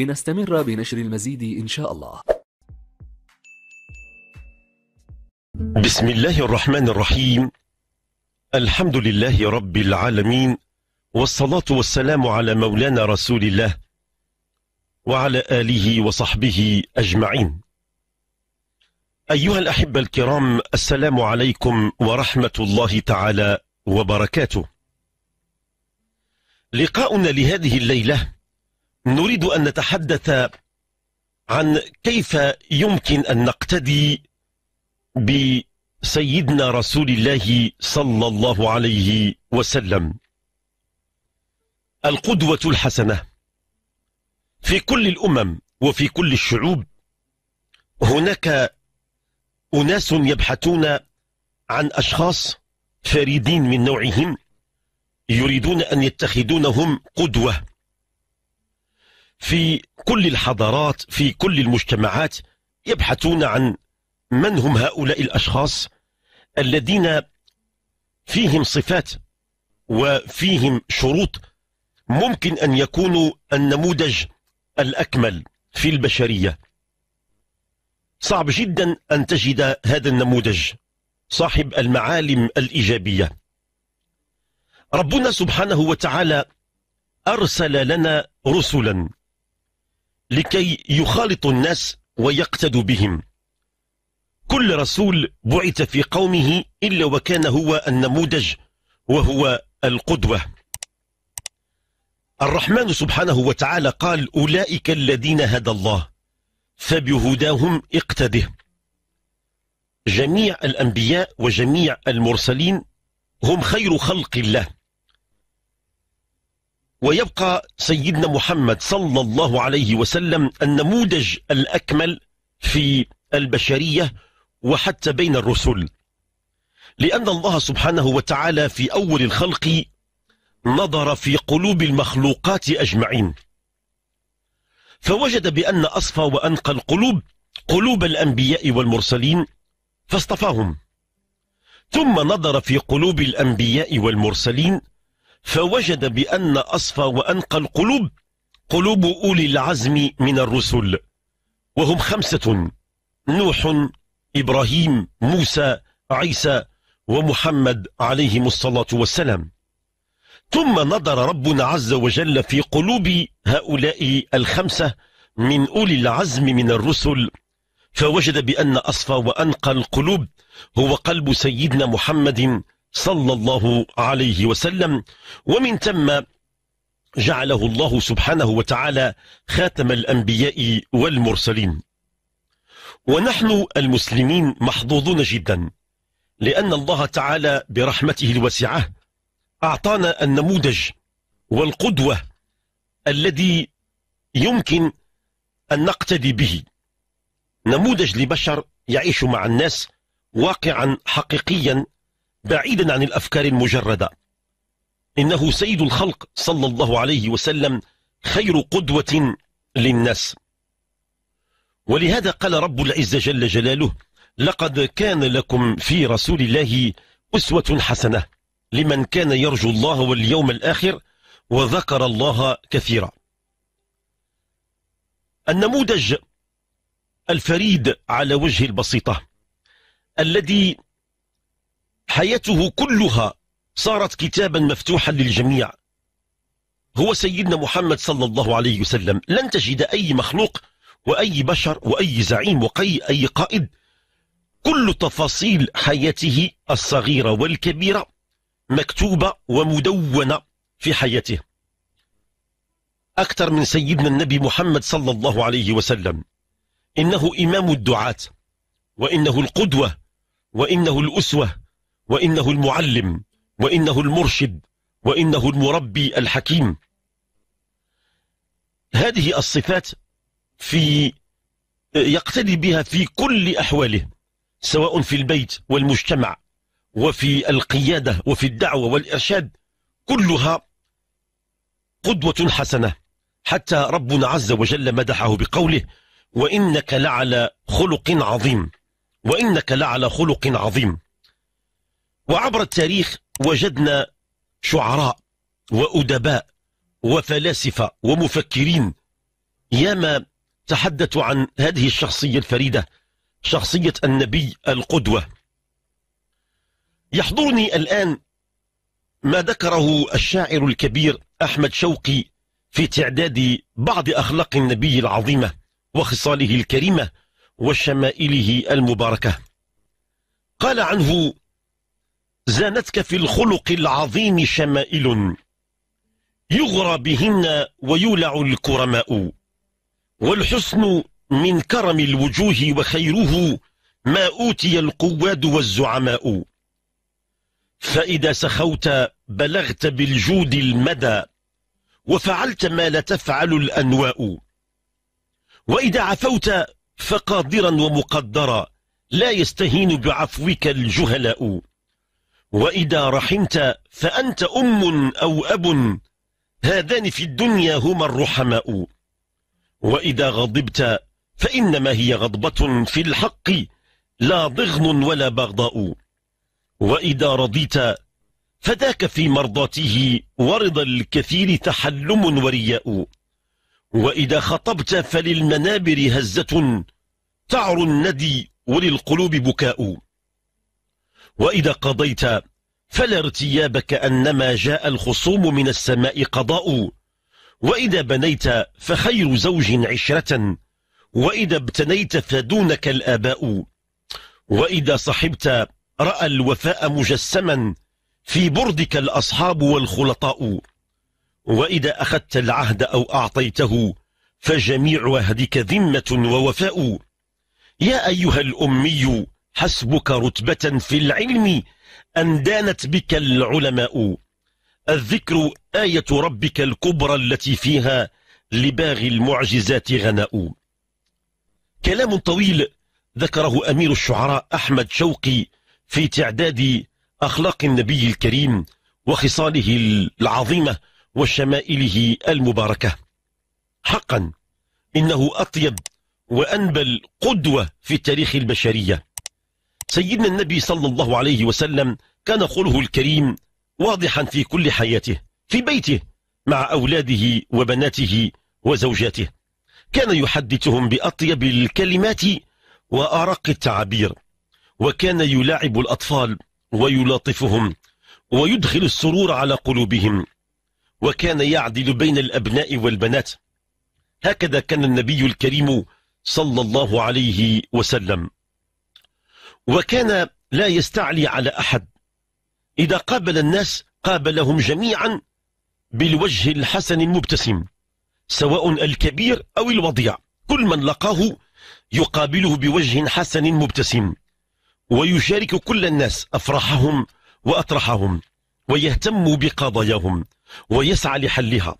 لنستمر بنشر المزيد إن شاء الله بسم الله الرحمن الرحيم الحمد لله رب العالمين والصلاة والسلام على مولانا رسول الله وعلى آله وصحبه أجمعين أيها الأحبة الكرام السلام عليكم ورحمة الله تعالى وبركاته لقاؤنا لهذه الليلة نريد أن نتحدث عن كيف يمكن أن نقتدي بسيدنا رسول الله صلى الله عليه وسلم القدوة الحسنة في كل الأمم وفي كل الشعوب هناك أناس يبحثون عن أشخاص فريدين من نوعهم يريدون أن يتخذونهم قدوة في كل الحضارات في كل المجتمعات يبحثون عن من هم هؤلاء الأشخاص الذين فيهم صفات وفيهم شروط ممكن أن يكونوا النموذج الأكمل في البشرية صعب جدا أن تجد هذا النموذج صاحب المعالم الإيجابية ربنا سبحانه وتعالى أرسل لنا رسلا لكي يخالطوا الناس ويقتدوا بهم كل رسول بعث في قومه إلا وكان هو النموذج وهو القدوة الرحمن سبحانه وتعالى قال أولئك الذين هدى الله فبهداهم اقتده جميع الأنبياء وجميع المرسلين هم خير خلق الله ويبقى سيدنا محمد صلى الله عليه وسلم النموذج الأكمل في البشرية وحتى بين الرسل لأن الله سبحانه وتعالى في أول الخلق نظر في قلوب المخلوقات أجمعين فوجد بأن أصفى وأنقى القلوب قلوب الأنبياء والمرسلين فاصطفاهم ثم نظر في قلوب الأنبياء والمرسلين فوجد بأن أصفى وأنقى القلوب قلوب أولي العزم من الرسل وهم خمسة نوح إبراهيم موسى عيسى ومحمد عليهم الصلاة والسلام ثم نظر ربنا عز وجل في قلوب هؤلاء الخمسة من أولي العزم من الرسل فوجد بأن أصفى وأنقى القلوب هو قلب سيدنا محمد صلى الله عليه وسلم ومن ثم جعله الله سبحانه وتعالى خاتم الأنبياء والمرسلين ونحن المسلمين محظوظون جدا لأن الله تعالى برحمته الواسعة أعطانا النموذج والقدوة الذي يمكن أن نقتدي به نموذج لبشر يعيش مع الناس واقعا حقيقيا بعيدا عن الأفكار المجردة إنه سيد الخلق صلى الله عليه وسلم خير قدوة للناس ولهذا قال رب العزة جل جلاله لقد كان لكم في رسول الله أسوة حسنة لمن كان يرجو الله واليوم الآخر وذكر الله كثيرا النموذج الفريد على وجه البسيطة الذي حياته كلها صارت كتابا مفتوحا للجميع هو سيدنا محمد صلى الله عليه وسلم لن تجد أي مخلوق وأي بشر وأي زعيم وأي أي قائد كل تفاصيل حياته الصغيرة والكبيرة مكتوبة ومدونة في حياته أكثر من سيدنا النبي محمد صلى الله عليه وسلم إنه إمام الدعاة وإنه القدوة وإنه الأسوة وإنه المعلم وإنه المرشد وإنه المربي الحكيم هذه الصفات في يقتدي بها في كل أحواله سواء في البيت والمجتمع وفي القيادة وفي الدعوة والإرشاد كلها قدوة حسنة حتى ربنا عز وجل مدحه بقوله وإنك لعلى خلق عظيم وإنك لعلى خلق عظيم وعبر التاريخ وجدنا شعراء وأدباء وفلاسفة ومفكرين ياما تحدثوا عن هذه الشخصية الفريدة شخصية النبي القدوة يحضرني الآن ما ذكره الشاعر الكبير أحمد شوقي في تعداد بعض أخلاق النبي العظيمة وخصاله الكريمة وشمائله المباركة قال عنه زانتك في الخلق العظيم شمائل يغرى بهن ويولع الكرماء والحسن من كرم الوجوه وخيره ما أوتي القواد والزعماء فإذا سخوت بلغت بالجود المدى وفعلت ما لا تفعل الأنواء وإذا عفوت فقادرا ومقدرا لا يستهين بعفوك الجهلاء وإذا رحمت فأنت أم أو أب هذان في الدنيا هما الرحماء وإذا غضبت فإنما هي غضبة في الحق لا ضغن ولا بغضاء وإذا رضيت فذاك في مرضاته ورضا الكثير تحلم ورياء وإذا خطبت فللمنابر هزة تعر الندي وللقلوب بكاء وإذا قضيت فلا ارتيابك أنما جاء الخصوم من السماء قضاء وإذا بنيت فخير زوج عشرة وإذا ابتنيت فدونك الآباء وإذا صحبت رأى الوفاء مجسما في بردك الأصحاب والخلطاء وإذا أخذت العهد أو أعطيته فجميع عهدك ذمة ووفاء يا أيها الأمي حسبك رتبة في العلم أن دانت بك العلماء الذكر آية ربك الكبرى التي فيها لباغي المعجزات غناء كلام طويل ذكره أمير الشعراء أحمد شوقي في تعداد أخلاق النبي الكريم وخصاله العظيمة وشمائله المباركة حقا إنه أطيب وأنبل قدوة في تاريخ البشرية سيدنا النبي صلى الله عليه وسلم كان خلقه الكريم واضحا في كل حياته في بيته مع أولاده وبناته وزوجاته كان يحدثهم بأطيب الكلمات وأرق التعابير وكان يلاعب الأطفال ويلاطفهم ويدخل السرور على قلوبهم وكان يعدل بين الأبناء والبنات هكذا كان النبي الكريم صلى الله عليه وسلم وكان لا يستعلي على أحد إذا قابل الناس قابلهم جميعا بالوجه الحسن المبتسم سواء الكبير أو الوضيع كل من لقاه يقابله بوجه حسن مبتسم ويشارك كل الناس أفرحهم وأطرحهم ويهتم بقضاياهم ويسعى لحلها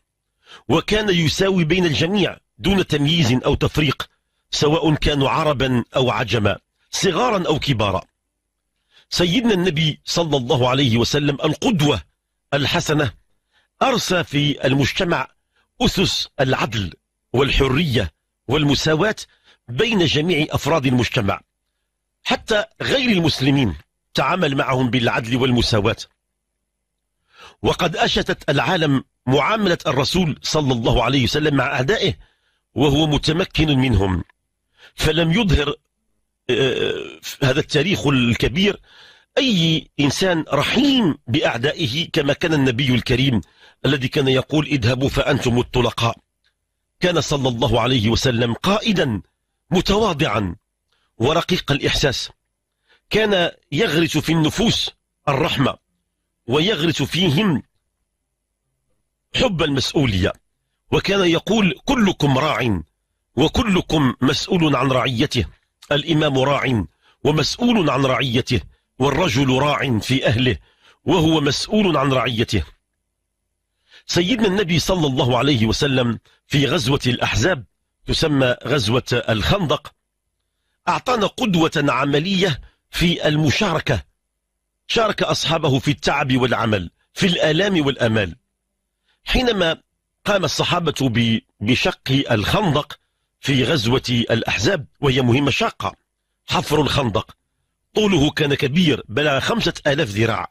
وكان يساوي بين الجميع دون تمييز أو تفريق سواء كانوا عربا أو عجما صغارا أو كبارا سيدنا النبي صلى الله عليه وسلم القدوة الحسنة أرسى في المجتمع أسس العدل والحرية والمساواة بين جميع أفراد المجتمع حتى غير المسلمين تعامل معهم بالعدل والمساواة وقد أشتت العالم معاملة الرسول صلى الله عليه وسلم مع أعدائه وهو متمكن منهم فلم يظهر هذا التاريخ الكبير أي إنسان رحيم بأعدائه كما كان النبي الكريم الذي كان يقول اذهبوا فأنتم الطلقاء كان صلى الله عليه وسلم قائدا متواضعا ورقيق الإحساس كان يغرس في النفوس الرحمة ويغرس فيهم حب المسؤولية وكان يقول كلكم راع وكلكم مسؤول عن رعيته الإمام راع ومسؤول عن رعيته والرجل راع في أهله وهو مسؤول عن رعيته سيدنا النبي صلى الله عليه وسلم في غزوة الأحزاب تسمى غزوة الخندق أعطانا قدوة عملية في المشاركة شارك أصحابه في التعب والعمل في الآلام والأمال حينما قام الصحابة بشق الخندق في غزوة الأحزاب وهي مهمة شاقة حفر الخندق طوله كان كبير بلغ خمسة آلاف ذراع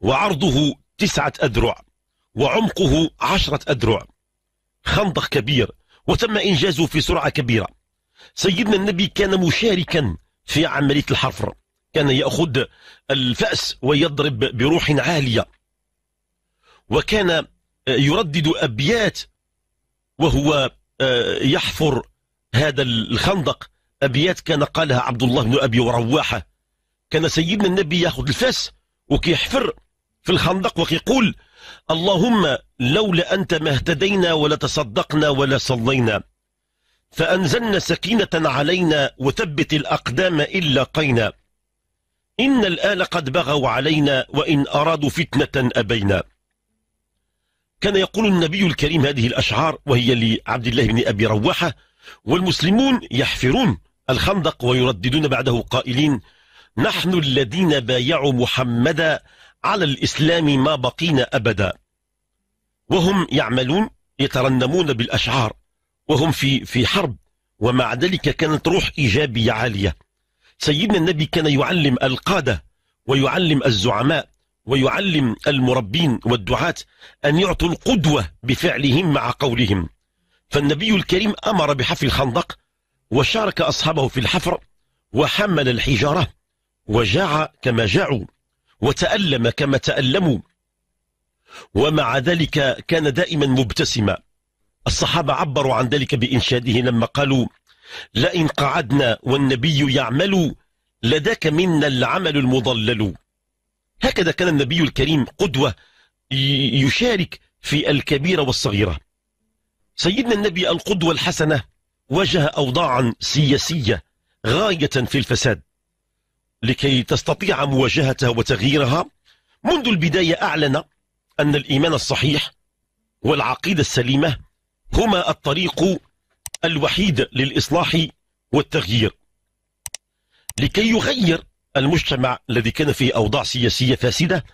وعرضه تسعة أذرع وعمقه عشرة أذرع خندق كبير وتم إنجازه في سرعة كبيرة سيدنا النبي كان مشاركا في عملية الحفر كان يأخذ الفأس ويضرب بروح عالية وكان يردد أبيات وهو آه، يحفر هذا الخندق أبيات كان قالها عبد الله بن أبي رواحة كان سيدنا النبي ياخذ الفاس وكيحفر في الخندق وكيقول اللهم لولا أنت ما اهتدينا ولا تصدقنا ولا صلينا فأنزلنا سكينة علينا وثبت الأقدام إلا قينا إن الآل قد بغوا علينا وإن أرادوا فتنة أبينا كان يقول النبي الكريم هذه الأشعار وهي لعبد الله بن أبي رواحة والمسلمون يحفرون الخندق ويرددون بعده قائلين نحن الذين بايعوا محمدا على الإسلام ما بقينا أبدا وهم يعملون يترنمون بالأشعار وهم في في حرب ومع ذلك كانت روح إيجابية عالية سيدنا النبي كان يعلم القادة ويعلم الزعماء ويعلم المربين والدعاة أن يعطوا القدوة بفعلهم مع قولهم فالنبي الكريم أمر بحفر الخندق وشارك أصحابه في الحفر وحمل الحجارة وجاع كما جاعوا وتألم كما تألموا ومع ذلك كان دائما مبتسما الصحابة عبروا عن ذلك بإنشاده لما قالوا لئن قعدنا والنبي يعمل لذاك منا العمل المضلل هكذا كان النبي الكريم قدوة يشارك في الكبيرة والصغيرة سيدنا النبي القدوة الحسنة واجه أوضاعا سياسية غاية في الفساد لكي تستطيع مواجهتها وتغييرها منذ البداية أعلن أن الإيمان الصحيح والعقيدة السليمة هما الطريق الوحيد للإصلاح والتغيير لكي يغير المجتمع الذي كان فيه أوضاع سياسية فاسدة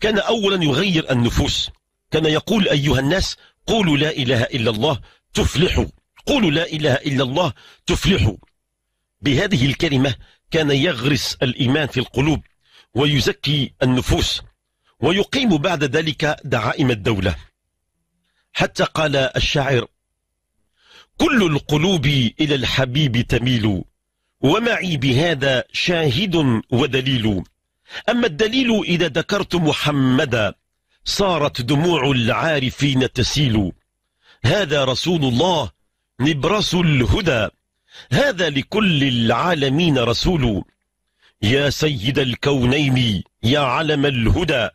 كان أولا يغير النفوس كان يقول أيها الناس قولوا لا إله إلا الله تفلحوا قولوا لا إله إلا الله تفلحوا بهذه الكلمة كان يغرس الإيمان في القلوب ويزكي النفوس ويقيم بعد ذلك دعائم الدولة حتى قال الشاعر كل القلوب إلى الحبيب تميل ومعي بهذا شاهد ودليل أما الدليل إذا ذكرت محمدا صارت دموع العارفين تسيل هذا رسول الله نبرس الهدى هذا لكل العالمين رسول يا سيد الكونين يا علم الهدى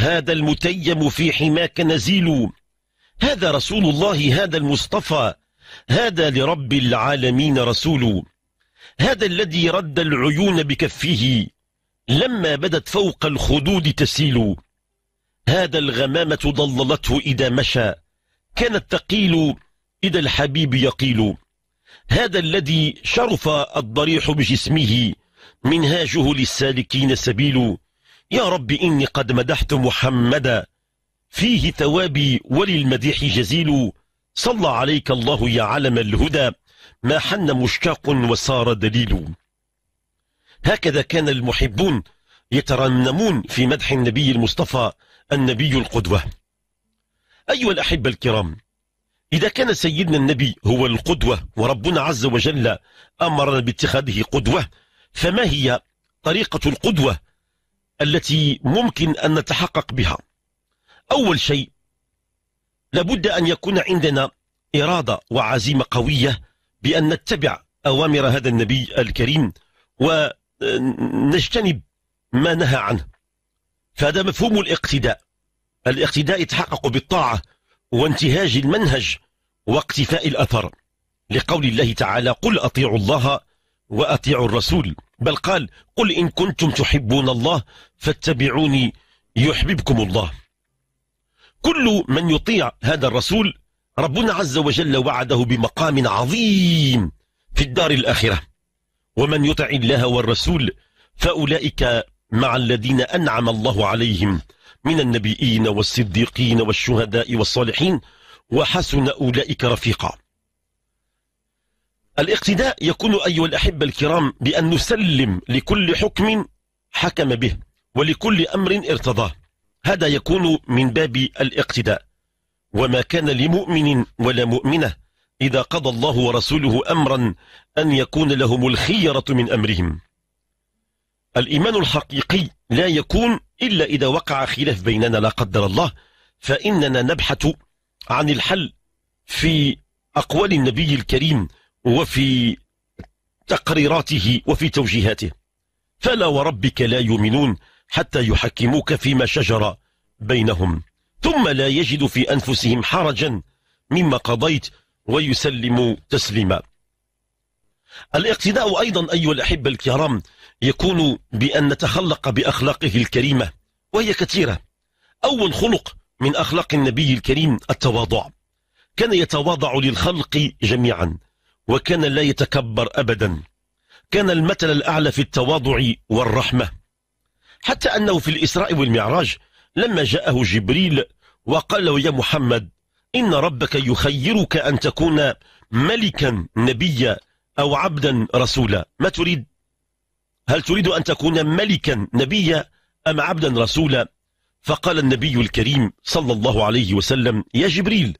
هذا المتيم في حماك نزيل هذا رسول الله هذا المصطفى هذا لرب العالمين رسول هذا الذي رد العيون بكفه لما بدت فوق الخدود تسيل هذا الغمامة ضللته إذا مشى كان تقيل إذا الحبيب يقيل هذا الذي شرف الضريح بجسمه منهاجه للسالكين سبيل يا رب إني قد مدحت محمدا فيه ثوابي وللمديح جزيل صلى عليك الله يا علم الهدى ما حن مشتاق وصار دليل هكذا كان المحبون يترنمون في مدح النبي المصطفى النبي القدوة أيها الأحبة الكرام إذا كان سيدنا النبي هو القدوة وربنا عز وجل أمرنا باتخاذه قدوة فما هي طريقة القدوة التي ممكن أن نتحقق بها أول شيء لابد أن يكون عندنا إرادة وعزيمة قوية بأن نتبع أوامر هذا النبي الكريم ونجتنب ما نهى عنه فهذا مفهوم الاقتداء الاقتداء يتحقق بالطاعة وانتهاج المنهج واقتفاء الأثر لقول الله تعالى قل أطيعوا الله وأطيعوا الرسول بل قال قل إن كنتم تحبون الله فاتبعوني يحببكم الله كل من يطيع هذا الرسول ربنا عز وجل وعده بمقام عظيم في الدار الآخرة ومن يطع الله والرسول فأولئك مع الذين أنعم الله عليهم من النبيين والصديقين والشهداء والصالحين وحسن أولئك رفيقا الاقتداء يكون أيها الأحبة الكرام بأن نسلم لكل حكم حكم به ولكل أمر ارتضاه هذا يكون من باب الاقتداء وما كان لمؤمن ولا مؤمنة إذا قضى الله ورسوله أمرا أن يكون لهم الخيرة من أمرهم الإيمان الحقيقي لا يكون إلا إذا وقع خلاف بيننا لا قدر الله فإننا نبحث عن الحل في أقوال النبي الكريم وفي تقريراته وفي توجيهاته فلا وربك لا يؤمنون حتى يحكموك فيما شجر بينهم ثم لا يجد في أنفسهم حرجا مما قضيت ويسلموا تسليما الاقتداء أيضا أيها الأحبة الكرام يكون بأن نتخلق بأخلاقه الكريمة وهي كثيرة أول خلق من أخلاق النبي الكريم التواضع كان يتواضع للخلق جميعا وكان لا يتكبر أبدا كان المثل الأعلى في التواضع والرحمة حتى أنه في الإسراء والمعراج لما جاءه جبريل وقال له يا محمد إن ربك يخيرك أن تكون ملكا نبيا أو عبدا رسولا ما تريد هل تريد أن تكون ملكا نبيا أم عبدا رسولا فقال النبي الكريم صلى الله عليه وسلم يا جبريل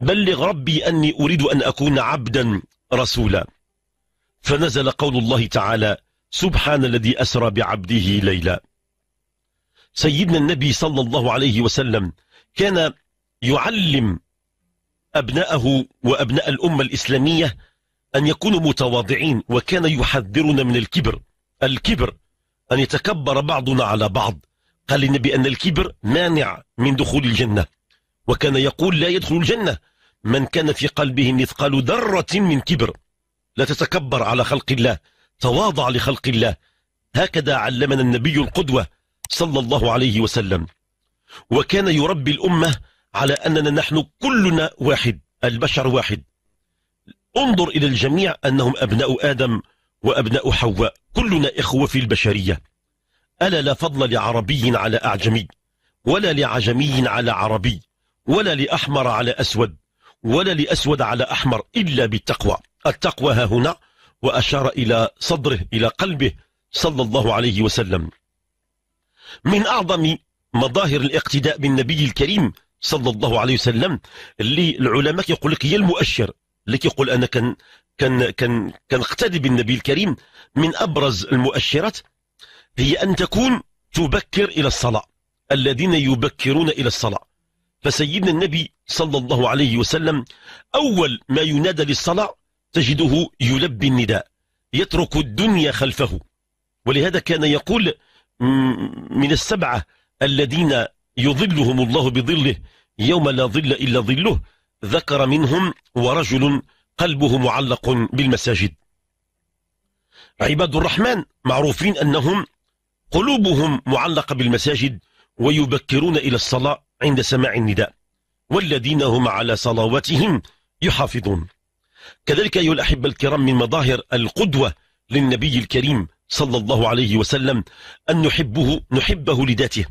بلغ ربي أني أريد أن أكون عبدا رسولا فنزل قول الله تعالى سبحان الذي أسرى بعبده ليلا سيدنا النبي صلى الله عليه وسلم كان يعلم أبناءه وأبناء الأمة الإسلامية أن يكونوا متواضعين وكان يحذرنا من الكبر الكبر أن يتكبر بعضنا على بعض قال النبي أن الكبر مانع من دخول الجنة وكان يقول لا يدخل الجنة من كان في قلبه مثقال ذرة من كبر لا تتكبر على خلق الله تواضع لخلق الله هكذا علمنا النبي القدوة صلى الله عليه وسلم وكان يربي الأمة على أننا نحن كلنا واحد البشر واحد انظر إلى الجميع أنهم أبناء آدم وأبناء حواء كلنا إخوة في البشرية ألا لا فضل لعربي على أعجمي ولا لعجمي على عربي ولا لأحمر على أسود ولا لأسود على أحمر إلا بالتقوى التقوى ها هنا وأشار إلى صدره إلى قلبه صلى الله عليه وسلم من أعظم مظاهر الاقتداء بالنبي الكريم صلى الله عليه وسلم اللي العلماء يقول لك هي المؤشر لكي يقول أنا كان كان كان كنقتدي بالنبي الكريم من أبرز المؤشرات هي أن تكون تبكر إلى الصلاة الذين يبكرون إلى الصلاة فسيدنا النبي صلى الله عليه وسلم أول ما ينادى للصلاة تجده يلبي النداء يترك الدنيا خلفه ولهذا كان يقول من السبعة الذين يظلهم الله بظله يوم لا ظل إلا ظله ذكر منهم ورجل قلبه معلق بالمساجد عباد الرحمن معروفين أنهم قلوبهم معلقة بالمساجد ويبكرون إلى الصلاة عند سماع النداء والذين هم على صلواتهم يحافظون كذلك أيها الأحبة الكرام من مظاهر القدوة للنبي الكريم صلى الله عليه وسلم أن نحبه نحبه لذاته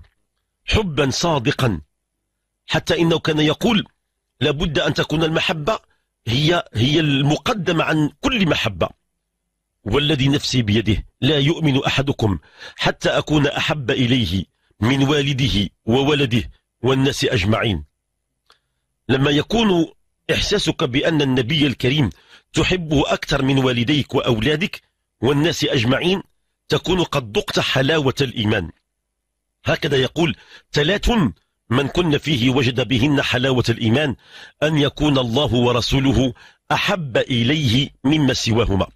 حبا صادقا حتى إنه كان يقول لابد أن تكون المحبة هي هي المقدمة عن كل محبة والذي نفسي بيده لا يؤمن أحدكم حتى أكون أحب إليه من والده وولده والناس أجمعين لما يكون إحساسك بأن النبي الكريم تحبه أكثر من والديك وأولادك والناس أجمعين تكون قد ذقت حلاوة الإيمان هكذا يقول ثلاث من كن فيه وجد بهن حلاوة الإيمان أن يكون الله ورسوله أحب إليه مما سواهما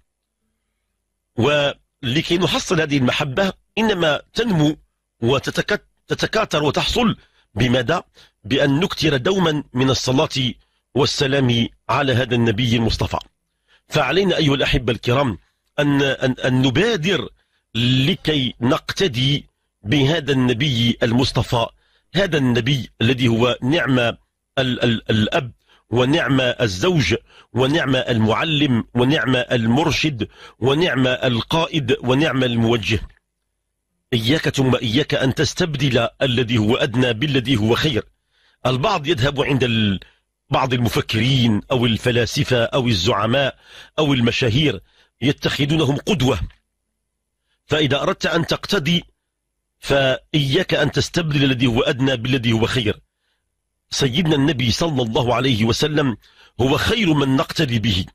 ولكي نحصل هذه المحبة إنما تنمو وتتكاثر وتحصل بمدى بأن نكثر دوما من الصلاة والسلام على هذا النبي المصطفى فعلينا أيها الأحبة الكرام أن, أن, أن نبادر لكي نقتدي بهذا النبي المصطفى هذا النبي الذي هو نعمة الأب ونعم الزوج ونعم المعلم ونعم المرشد ونعم القائد ونعم الموجه إياك ثم إياك أن تستبدل الذي هو أدنى بالذي هو خير البعض يذهب عند بعض المفكرين أو الفلاسفة أو الزعماء أو المشاهير يتخذونهم قدوة فإذا أردت أن تقتدي فإياك أن تستبدل الذي هو أدنى بالذي هو خير سيدنا النبي صلى الله عليه وسلم هو خير من نقتدي به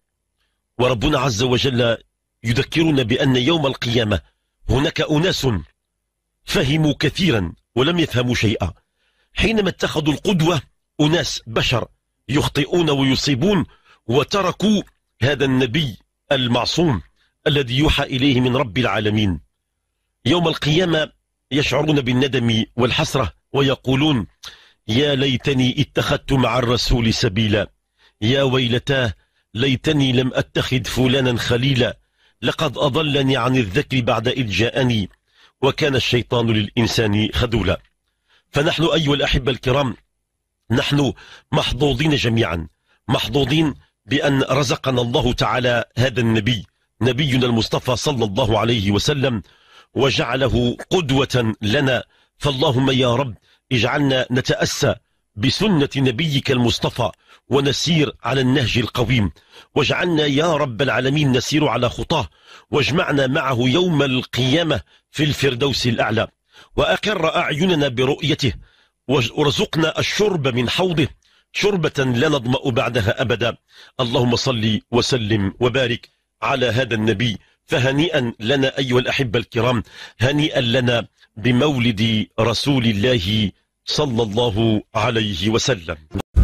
وربنا عز وجل يذكرنا بأن يوم القيامة هناك أناس فهموا كثيرا ولم يفهموا شيئا حينما اتخذوا القدوة أناس بشر يخطئون ويصيبون وتركوا هذا النبي المعصوم الذي يوحى إليه من رب العالمين يوم القيامة يشعرون بالندم والحسرة ويقولون يا ليتني اتخذت مع الرسول سبيلا يا ويلتاه ليتني لم أتخذ فلانا خليلا لقد أضلني عن الذكر بعد إذ جاءني وكان الشيطان للإنسان خذولا فنحن أيها الأحبة الكرام نحن محظوظين جميعا محظوظين بأن رزقنا الله تعالى هذا النبي نبينا المصطفى صلى الله عليه وسلم وجعله قدوة لنا فاللهم يا رب اجعلنا نتأسى بسنة نبيك المصطفى ونسير على النهج القويم واجعلنا يا رب العالمين نسير على خطاه واجمعنا معه يوم القيامة في الفردوس الأعلى وأقر أعيننا برؤيته وارزقنا الشرب من حوضه شربة لا نظمأ بعدها أبدا اللهم صل وسلم وبارك على هذا النبي فهنيئا لنا أيها الأحبة الكرام هنيئا لنا بمولد رسول الله صلى الله عليه وسلم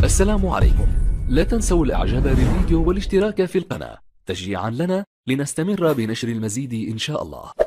السلام عليكم لا تنسوا الإعجاب بالفيديو والاشتراك في القناة تشجيعا لنا لنستمر بنشر المزيد إن شاء الله